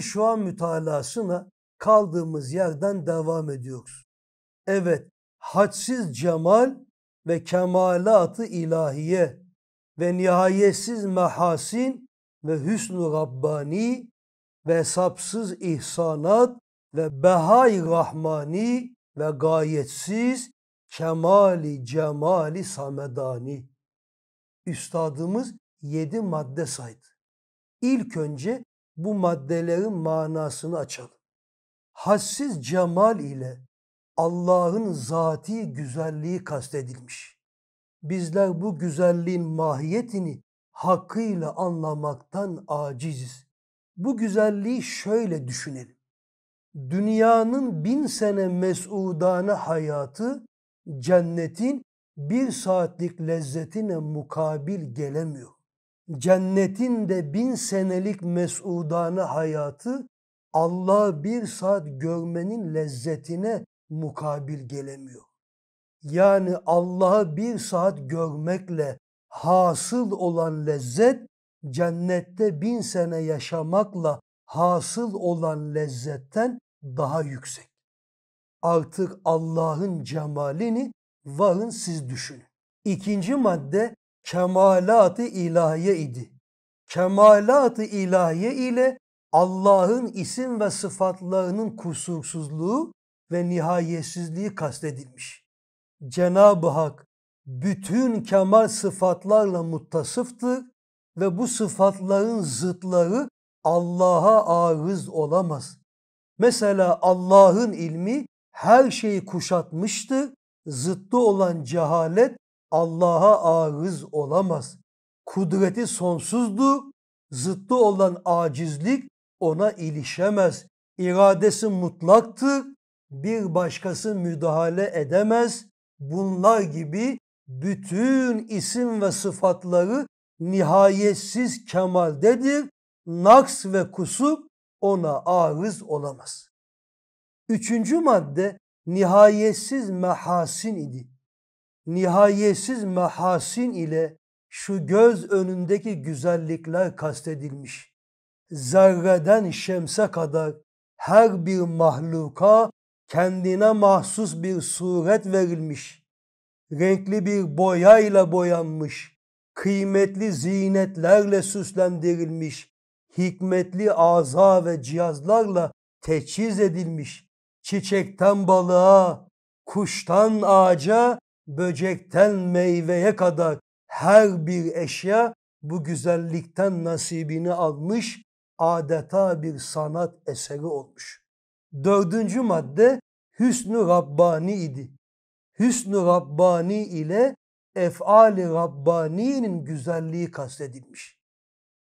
şu an mütalasına kaldığımız yerden devam ediyoruz. Evet, hadsiz cemal ve kemalatı ilahiye ve nihayetsiz mehasin ve hüsnü rabbani ve sapsız ihsanat ve behai rahmani ve gayetsiz kemali cemali samedani. Üstadımız yedi madde saydı. İlk önce bu maddelerin manasını açalım. Hassiz cemal ile Allah'ın zati güzelliği kastedilmiş. Bizler bu güzelliğin mahiyetini hakkıyla anlamaktan aciziz. Bu güzelliği şöyle düşünelim. Dünyanın bin sene mesudane hayatı cennetin bir saatlik lezzetine mukabil gelemiyor cennetin de bin senelik mesudane hayatı Allah'ı bir saat görmenin lezzetine mukabil gelemiyor. Yani Allah'ı bir saat görmekle hasıl olan lezzet cennette bin sene yaşamakla hasıl olan lezzetten daha yüksek. Artık Allah'ın cemalini varın siz düşünün. İkinci madde kemalat-ı ilahiye idi. Kemalat-ı ilahiye ile Allah'ın isim ve sıfatlarının kusursuzluğu ve nihayetsizliği kastedilmiş. Cenab-ı Hak bütün kemal sıfatlarla muttasıftır ve bu sıfatların zıtları Allah'a ağız olamaz. Mesela Allah'ın ilmi her şeyi kuşatmıştır, zıttı olan cehalet Allah'a ağız olamaz. Kudreti sonsuzdu, Zıttı olan acizlik ona ilişemez. İradesi mutlaktır. Bir başkası müdahale edemez. Bunlar gibi bütün isim ve sıfatları nihayetsiz kemaldedir. Naks ve kusur ona arız olamaz. Üçüncü madde nihayetsiz mehasin idi nihayetsiz mehasin ile şu göz önündeki güzellikler kastedilmiş. Zerreden şemse kadar her bir mahluka kendine mahsus bir suret verilmiş. Renkli bir boyayla boyanmış, kıymetli zinetlerle süslendirilmiş, hikmetli aza ve cihazlarla teçhiz edilmiş. Çiçekten balığa, kuştan ağaca, böcekten meyveye kadar her bir eşya bu güzellikten nasibini almış adeta bir sanat eseri olmuş. Dördüncü madde Hüsnü Rabbani idi. Hüsnü Rabbani ile Efali Rabbani'nin güzelliği kastedilmiş.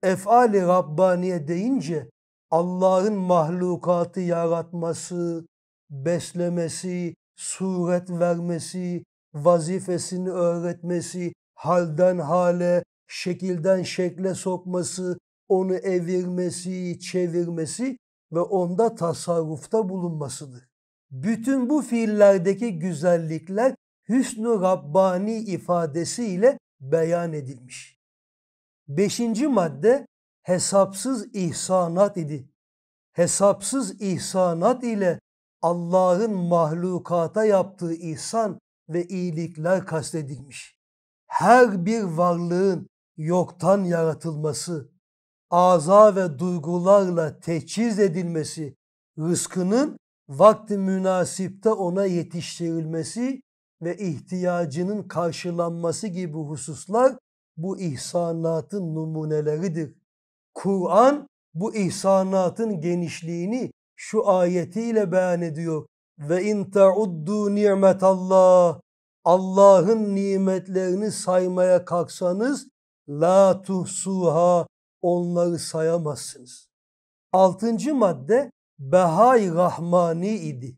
Efali Rabbani'ye deyince Allah'ın mahlukatı yaratması, beslemesi, suret vermesi, vazifesini öğretmesi, halden hale, şekilden şekle sokması, onu evirmesi, çevirmesi ve onda tasarrufta bulunmasıdır. Bütün bu fiillerdeki güzellikler Hüsnü Rabbani ifadesiyle beyan edilmiş. Beşinci madde hesapsız ihsanat idi. Hesapsız ihsanat ile Allah'ın mahlukata yaptığı ihsan ve iyilikler kastedilmiş. Her bir varlığın yoktan yaratılması, aza ve duygularla teçhiz edilmesi, rızkının vakti münasipte ona yetiştirilmesi ve ihtiyacının karşılanması gibi hususlar bu ihsanatın numuneleridir. Kur'an bu ihsanatın genişliğini şu ayetiyle beyan ediyor. Ve in tauddu Allah Allah'ın nimetlerini saymaya kalksanız la tuhsuha onları sayamazsınız. Altıncı madde Behay Rahmani idi.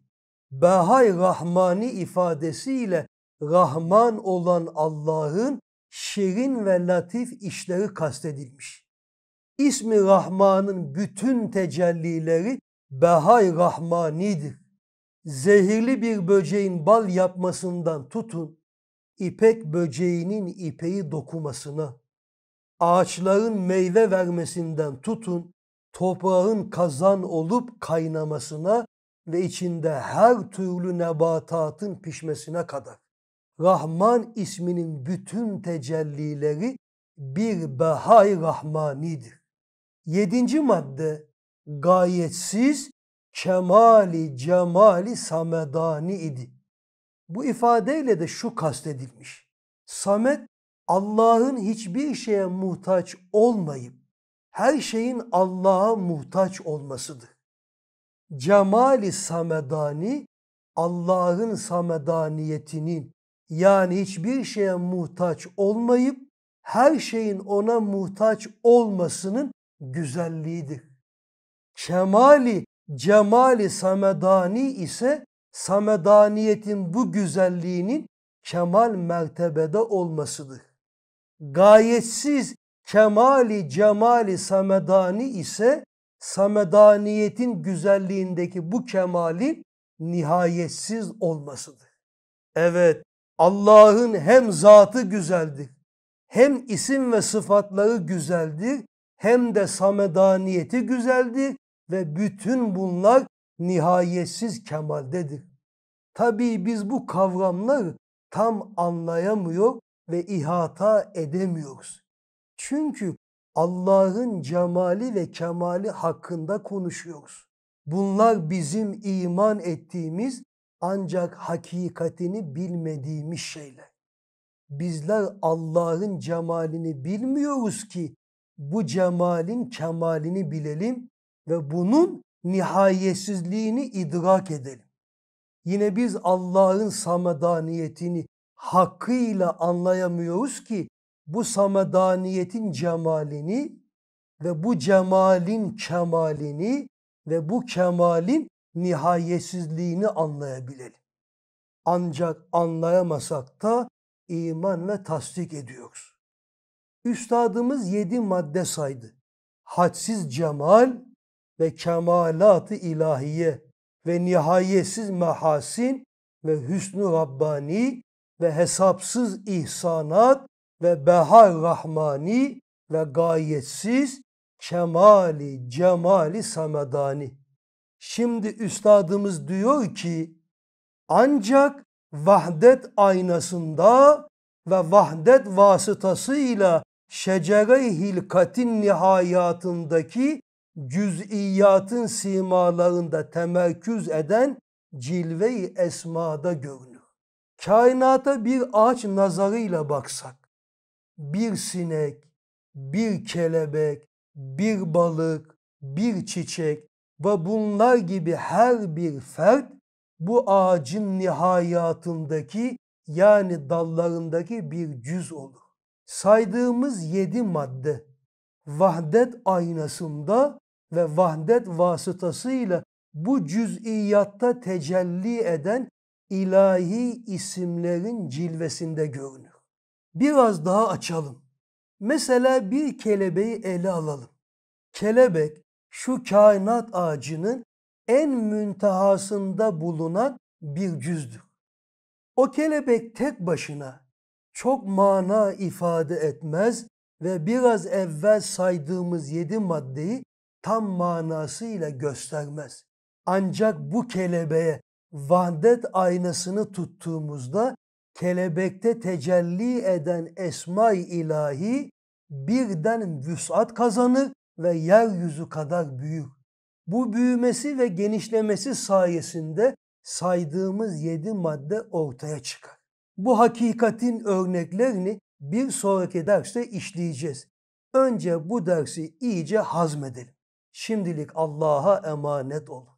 Behay Rahmani ifadesiyle Rahman olan Allah'ın şirin ve latif işleri kastedilmiş. İsmi Rahman'ın bütün tecellileri Behay Rahmani'dir zehirli bir böceğin bal yapmasından tutun, ipek böceğinin ipeyi dokumasına, ağaçların meyve vermesinden tutun, toprağın kazan olup kaynamasına ve içinde her türlü nebatatın pişmesine kadar. Rahman isminin bütün tecellileri bir behay rahmanidir. Yedinci madde gayetsiz kemali cemali samedani idi. Bu ifadeyle de şu kastedilmiş. Samet Allah'ın hiçbir şeye muhtaç olmayıp her şeyin Allah'a muhtaç olmasıdır. Cemali samedani Allah'ın samedaniyetinin yani hiçbir şeye muhtaç olmayıp her şeyin ona muhtaç olmasının güzelliğidir. Kemali Cemali Samedani ise Samedaniyetin bu güzelliğinin kemal mertebede olmasıdır. Gayetsiz kemali cemali samedani ise samedaniyetin güzelliğindeki bu kemalin nihayetsiz olmasıdır. Evet Allah'ın hem zatı güzeldir hem isim ve sıfatları güzeldir hem de samedaniyeti güzeldir ve bütün bunlar nihayetsiz kemaldedir. Tabii biz bu kavramları tam anlayamıyor ve ihata edemiyoruz. Çünkü Allah'ın cemali ve kemali hakkında konuşuyoruz. Bunlar bizim iman ettiğimiz ancak hakikatini bilmediğimiz şeyler. Bizler Allah'ın cemalini bilmiyoruz ki bu cemalin kemalini bilelim ve bunun nihayetsizliğini idrak edelim. Yine biz Allah'ın samedaniyetini hakkıyla anlayamıyoruz ki bu samedaniyetin cemalini ve bu cemalin kemalini ve bu kemalin nihayetsizliğini anlayabilelim. Ancak anlayamasak da iman ve tasdik ediyoruz. Üstadımız yedi madde saydı. Hadsiz cemal, ve kemalat-ı ilahiye ve nihayetsiz mehasin ve hüsnü rabbani ve hesapsız ihsanat ve behar rahmani ve gayetsiz kemali cemali samedani. Şimdi üstadımız diyor ki ancak vahdet aynasında ve vahdet vasıtasıyla şecere-i hilkatin nihayatındaki cüz'iyatın simalarında temerküz eden cilve-i esmada görünür. Kainata bir ağaç nazarıyla baksak, bir sinek, bir kelebek, bir balık, bir çiçek ve bunlar gibi her bir fert bu ağacın nihayatındaki yani dallarındaki bir cüz olur. Saydığımız yedi madde vahdet aynasında ve vahdet vasıtasıyla bu cüz'iyatta tecelli eden ilahi isimlerin cilvesinde görünür. Biraz daha açalım. Mesela bir kelebeği ele alalım. Kelebek şu kainat ağacının en müntehasında bulunan bir cüzdür. O kelebek tek başına çok mana ifade etmez ve biraz evvel saydığımız yedi maddeyi tam manasıyla göstermez. Ancak bu kelebeğe vandet aynasını tuttuğumuzda kelebekte tecelli eden esma-i ilahi birden vüsat kazanır ve yeryüzü kadar büyük. Bu büyümesi ve genişlemesi sayesinde saydığımız yedi madde ortaya çıkar. Bu hakikatin örneklerini bir sonraki derste işleyeceğiz. Önce bu dersi iyice hazmedelim. Şimdilik Allah'a emanet olun.